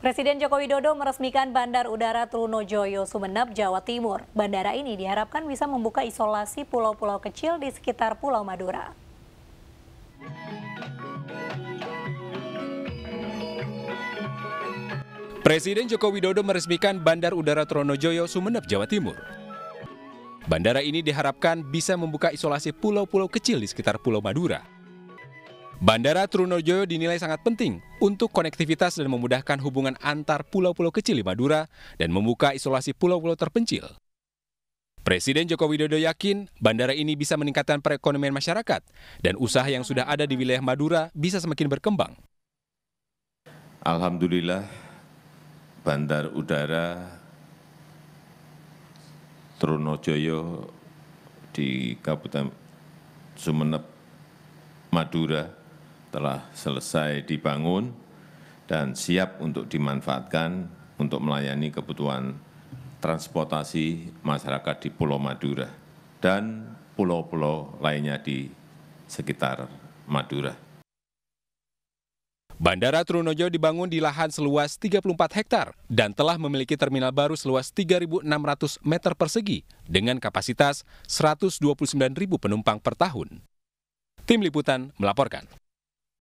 Presiden Joko Widodo meresmikan Bandar Udara Trunojoyo, Sumeneb, Jawa Timur. Bandara ini diharapkan bisa membuka isolasi pulau-pulau kecil di sekitar Pulau Madura. Presiden Joko Widodo meresmikan Bandar Udara Trunojoyo, Sumeneb, Jawa Timur. Bandara ini diharapkan bisa membuka isolasi pulau-pulau kecil di sekitar Pulau Madura. Bandara Trunojoyo dinilai sangat penting untuk konektivitas dan memudahkan hubungan antar pulau-pulau kecil di Madura dan membuka isolasi pulau-pulau terpencil. Presiden Joko Widodo yakin bandara ini bisa meningkatkan perekonomian masyarakat dan usaha yang sudah ada di wilayah Madura bisa semakin berkembang. Alhamdulillah, Bandar Udara Trunojoyo di Kabupaten Sumeneb, Madura telah selesai dibangun dan siap untuk dimanfaatkan untuk melayani kebutuhan transportasi masyarakat di Pulau Madura dan pulau-pulau lainnya di sekitar Madura. Bandara Trunojo dibangun di lahan seluas 34 hektar dan telah memiliki terminal baru seluas 3.600 meter persegi dengan kapasitas 129.000 penumpang per tahun. Tim Liputan melaporkan.